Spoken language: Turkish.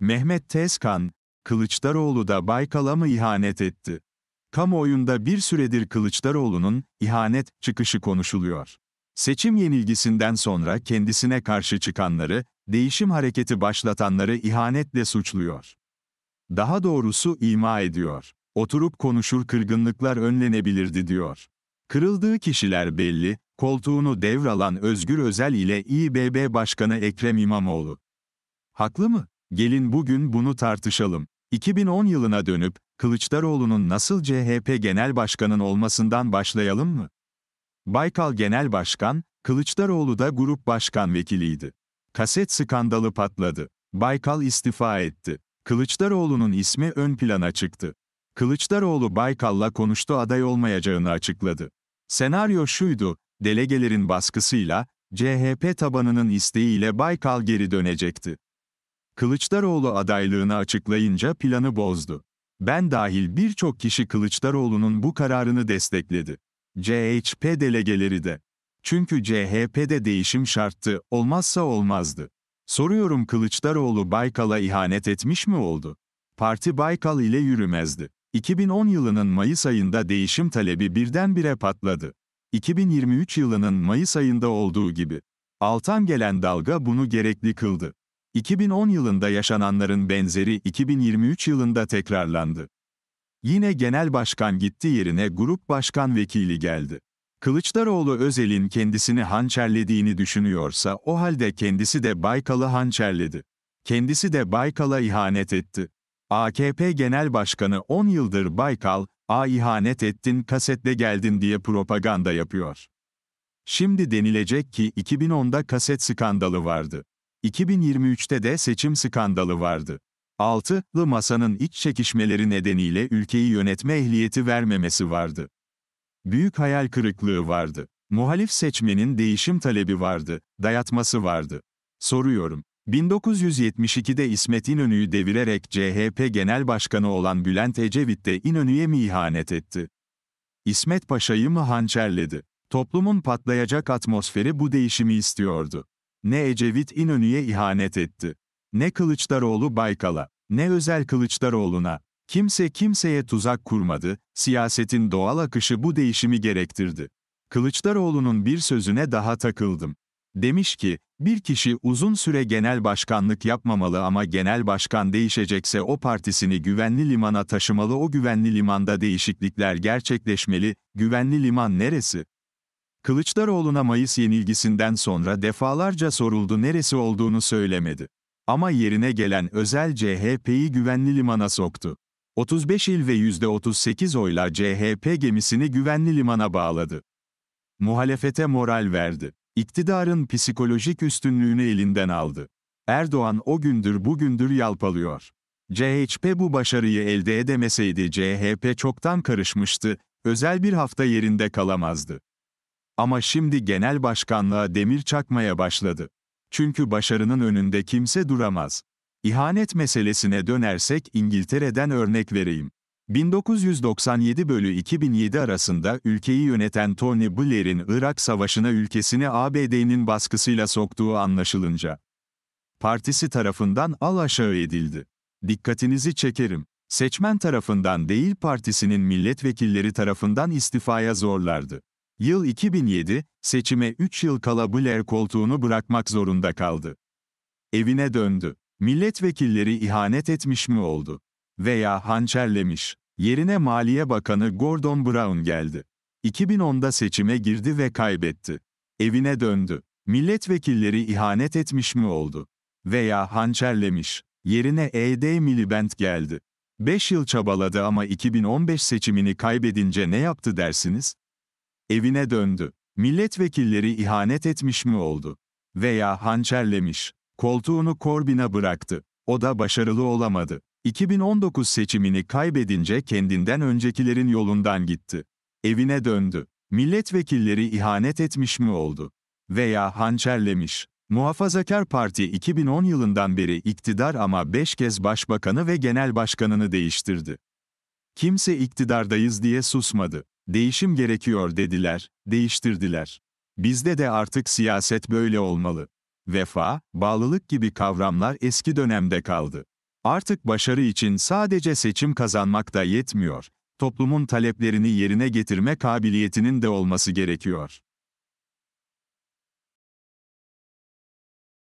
Mehmet Tezkan, Kılıçdaroğlu da Baykal'a mı ihanet etti? Kamuoyunda bir süredir Kılıçdaroğlu'nun ihanet çıkışı konuşuluyor. Seçim yenilgisinden sonra kendisine karşı çıkanları, değişim hareketi başlatanları ihanetle suçluyor. Daha doğrusu ima ediyor. Oturup konuşur kırgınlıklar önlenebilirdi diyor. Kırıldığı kişiler belli, koltuğunu devralan Özgür Özel ile İBB Başkanı Ekrem İmamoğlu. Haklı mı? Gelin bugün bunu tartışalım. 2010 yılına dönüp, Kılıçdaroğlu'nun nasıl CHP Genel Başkan'ın olmasından başlayalım mı? Baykal Genel Başkan, Kılıçdaroğlu da Grup Başkan Vekiliydi. Kaset skandalı patladı. Baykal istifa etti. Kılıçdaroğlu'nun ismi ön plana çıktı. Kılıçdaroğlu Baykal'la konuştu aday olmayacağını açıkladı. Senaryo şuydu, delegelerin baskısıyla, CHP tabanının isteğiyle Baykal geri dönecekti. Kılıçdaroğlu adaylığını açıklayınca planı bozdu. Ben dahil birçok kişi Kılıçdaroğlu'nun bu kararını destekledi. CHP delegeleri de. Çünkü CHP'de değişim şarttı, olmazsa olmazdı. Soruyorum Kılıçdaroğlu Baykal'a ihanet etmiş mi oldu? Parti Baykal ile yürümezdi. 2010 yılının Mayıs ayında değişim talebi birdenbire patladı. 2023 yılının Mayıs ayında olduğu gibi. Altan gelen dalga bunu gerekli kıldı. 2010 yılında yaşananların benzeri 2023 yılında tekrarlandı. Yine genel başkan gitti yerine grup başkan vekili geldi. Kılıçdaroğlu Özel'in kendisini hançerlediğini düşünüyorsa o halde kendisi de Baykal'ı hançerledi. Kendisi de Baykal'a ihanet etti. AKP Genel Başkanı 10 yıldır Baykal, a ihanet ettin kasetle geldin diye propaganda yapıyor. Şimdi denilecek ki 2010'da kaset skandalı vardı. 2023'te de seçim skandalı vardı. lı masanın iç çekişmeleri nedeniyle ülkeyi yönetme ehliyeti vermemesi vardı. Büyük hayal kırıklığı vardı. Muhalif seçmenin değişim talebi vardı, dayatması vardı. Soruyorum. 1972'de İsmet İnönü'yü devirerek CHP Genel Başkanı olan Bülent Ecevit de İnönü'ye mi ihanet etti? İsmet Paşa'yı mı hançerledi? Toplumun patlayacak atmosferi bu değişimi istiyordu ne Ecevit İnönü'ye ihanet etti. Ne Kılıçdaroğlu Baykal'a, ne Özel Kılıçdaroğlu'na, kimse kimseye tuzak kurmadı, siyasetin doğal akışı bu değişimi gerektirdi. Kılıçdaroğlu'nun bir sözüne daha takıldım. Demiş ki, bir kişi uzun süre genel başkanlık yapmamalı ama genel başkan değişecekse o partisini güvenli limana taşımalı o güvenli limanda değişiklikler gerçekleşmeli, güvenli liman neresi? Kılıçdaroğlu'na Mayıs yenilgisinden sonra defalarca soruldu neresi olduğunu söylemedi. Ama yerine gelen özel CHP'yi güvenli limana soktu. 35 il ve %38 oyla CHP gemisini güvenli limana bağladı. Muhalefete moral verdi. İktidarın psikolojik üstünlüğünü elinden aldı. Erdoğan o gündür bugündür yalpalıyor. CHP bu başarıyı elde edemeseydi CHP çoktan karışmıştı, özel bir hafta yerinde kalamazdı. Ama şimdi genel başkanlığa demir çakmaya başladı. Çünkü başarının önünde kimse duramaz. İhanet meselesine dönersek İngiltere'den örnek vereyim. 1997 bölü 2007 arasında ülkeyi yöneten Tony Blair'in Irak Savaşı'na ülkesini ABD'nin baskısıyla soktuğu anlaşılınca, partisi tarafından al aşağı edildi. Dikkatinizi çekerim. Seçmen tarafından değil partisinin milletvekilleri tarafından istifaya zorlardı. Yıl 2007, seçime 3 yıl kala Blair koltuğunu bırakmak zorunda kaldı. Evine döndü. Milletvekilleri ihanet etmiş mi oldu? Veya hançerlemiş. Yerine Maliye Bakanı Gordon Brown geldi. 2010'da seçime girdi ve kaybetti. Evine döndü. Milletvekilleri ihanet etmiş mi oldu? Veya hançerlemiş. Yerine E.D. Miliband geldi. 5 yıl çabaladı ama 2015 seçimini kaybedince ne yaptı dersiniz? Evine döndü. Milletvekilleri ihanet etmiş mi oldu? Veya hançerlemiş. Koltuğunu Corbyn'a bıraktı. O da başarılı olamadı. 2019 seçimini kaybedince kendinden öncekilerin yolundan gitti. Evine döndü. Milletvekilleri ihanet etmiş mi oldu? Veya hançerlemiş. Muhafazakar Parti 2010 yılından beri iktidar ama 5 kez başbakanı ve genel başkanını değiştirdi. Kimse iktidardayız diye susmadı. Değişim gerekiyor dediler, değiştirdiler. Bizde de artık siyaset böyle olmalı. Vefa, bağlılık gibi kavramlar eski dönemde kaldı. Artık başarı için sadece seçim kazanmak da yetmiyor. Toplumun taleplerini yerine getirme kabiliyetinin de olması gerekiyor.